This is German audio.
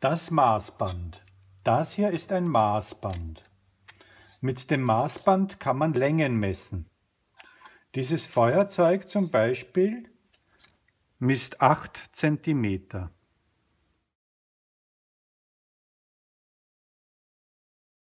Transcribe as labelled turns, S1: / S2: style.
S1: Das Maßband. Das hier ist ein Maßband. Mit dem Maßband kann man Längen messen. Dieses Feuerzeug zum Beispiel misst 8 cm.